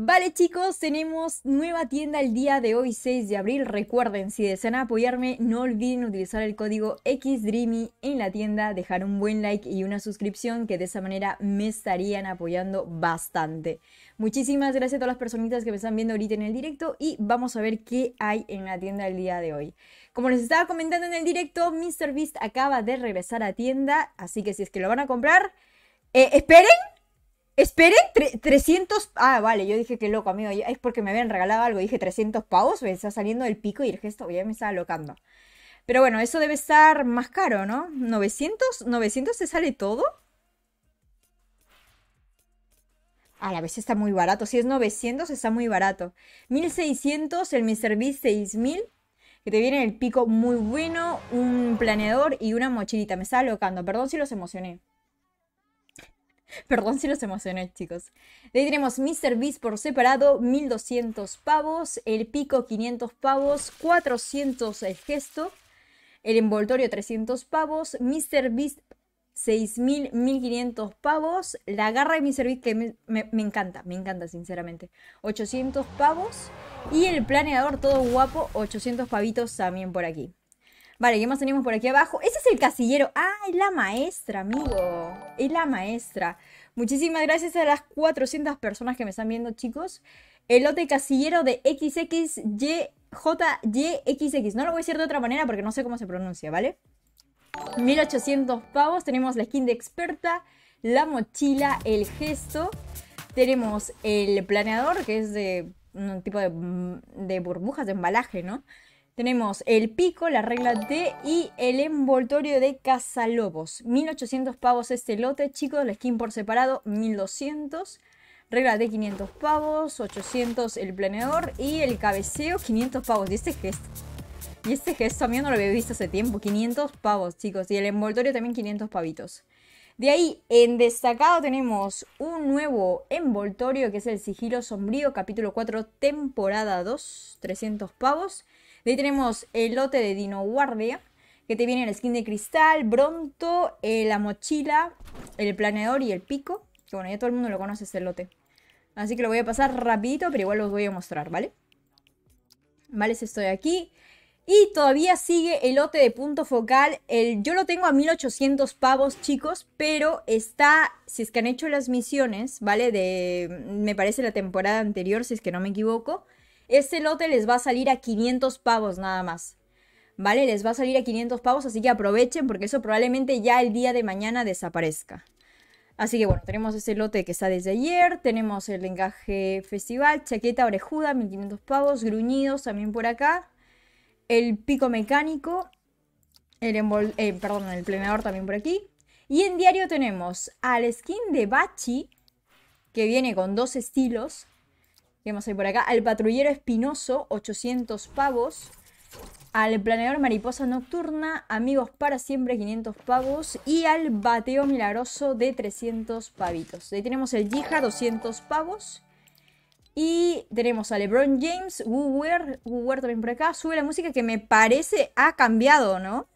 Vale chicos, tenemos nueva tienda el día de hoy 6 de abril. Recuerden, si desean apoyarme, no olviden utilizar el código XDREAMY en la tienda, dejar un buen like y una suscripción que de esa manera me estarían apoyando bastante. Muchísimas gracias a todas las personitas que me están viendo ahorita en el directo y vamos a ver qué hay en la tienda el día de hoy. Como les estaba comentando en el directo, MrBeast acaba de regresar a tienda, así que si es que lo van a comprar, eh, esperen Esperen 300. Ah, vale, yo dije que loco, amigo. Es porque me habían regalado algo. Dije 300 pavos. Me está saliendo el pico y el gesto ya me estaba locando. Pero bueno, eso debe estar más caro, ¿no? ¿900? ¿900 se sale todo? A la vez está muy barato. Si es 900, está muy barato. 1600, el MrBeast 6000. Que te viene el pico muy bueno. Un planeador y una mochilita. Me estaba locando. Perdón si los emocioné. Perdón si los emocioné, chicos. De ahí tenemos Mr. Beast por separado, 1200 pavos. El pico, 500 pavos. 400 el eh, gesto. El envoltorio, 300 pavos. Mr. Beast, 6000, 1500 pavos. La garra de Mr. Beast, que me, me encanta, me encanta, sinceramente. 800 pavos. Y el planeador, todo guapo, 800 pavitos también por aquí. Vale, ¿qué más tenemos por aquí abajo? Ese es el casillero. Ah, es la maestra, amigo. Es la maestra. Muchísimas gracias a las 400 personas que me están viendo, chicos. El lote casillero de XXYJYXX. No lo voy a decir de otra manera porque no sé cómo se pronuncia, ¿vale? 1800 pavos. Tenemos la skin de experta, la mochila, el gesto. Tenemos el planeador, que es de un tipo de burbujas, de embalaje, ¿no? Tenemos el pico, la regla T y el envoltorio de Casalobos. 1800 pavos este lote, chicos. La skin por separado, 1200. Regla T, 500 pavos. 800 el planeador y el cabeceo, 500 pavos. Y este gesto. Y este gesto mí no lo había visto hace tiempo. 500 pavos, chicos. Y el envoltorio también, 500 pavitos. De ahí, en destacado tenemos un nuevo envoltorio que es el Sigilo Sombrío, capítulo 4, temporada 2, 300 pavos. De ahí tenemos el lote de Dino Guardia, que te viene la skin de cristal, Bronto, eh, la mochila, el planeador y el pico. Que bueno, ya todo el mundo lo conoce este lote. Así que lo voy a pasar rapidito, pero igual los voy a mostrar, ¿vale? Vale, estoy aquí. Y todavía sigue el lote de punto focal. El, yo lo tengo a 1800 pavos, chicos, pero está, si es que han hecho las misiones, ¿vale? De, me parece la temporada anterior, si es que no me equivoco. Este lote les va a salir a 500 pavos nada más. ¿Vale? Les va a salir a 500 pavos, así que aprovechen porque eso probablemente ya el día de mañana desaparezca. Así que bueno, tenemos ese lote que está desde ayer, tenemos el lenguaje festival, chaqueta orejuda, 1500 pavos, gruñidos también por acá el pico mecánico, el, eh, perdón, el planeador también por aquí. Y en diario tenemos al skin de Bachi, que viene con dos estilos. ¿Qué por acá? Al patrullero espinoso, 800 pavos. Al planeador mariposa nocturna, amigos para siempre, 500 pavos. Y al bateo milagroso de 300 pavitos. Ahí tenemos el Jija, 200 pavos. Y tenemos a LeBron James, Wuwer. Wuwer también por acá. Sube la música que me parece ha cambiado, ¿no?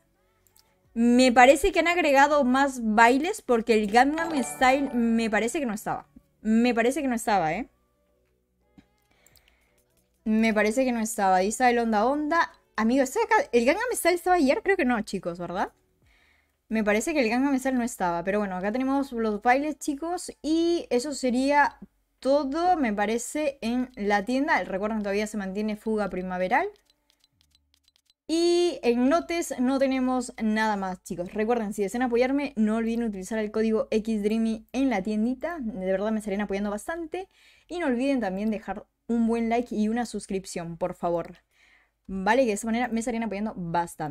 Me parece que han agregado más bailes porque el Gangnam Style me parece que no estaba. Me parece que no estaba, ¿eh? Me parece que no estaba. Dice el Onda Onda. Amigo, ¿está acá? ¿el Gangnam Style estaba ayer? Creo que no, chicos, ¿verdad? Me parece que el Gangnam Style no estaba. Pero bueno, acá tenemos los bailes, chicos. Y eso sería todo, me parece, en la tienda. Recuerden todavía se mantiene fuga primaveral. Y en notes no tenemos nada más, chicos. Recuerden, si desean apoyarme, no olviden utilizar el código XDreamy en la tiendita. De verdad me estarían apoyando bastante. Y no olviden también dejar un buen like y una suscripción, por favor. Vale, que de esa manera me estarían apoyando bastante.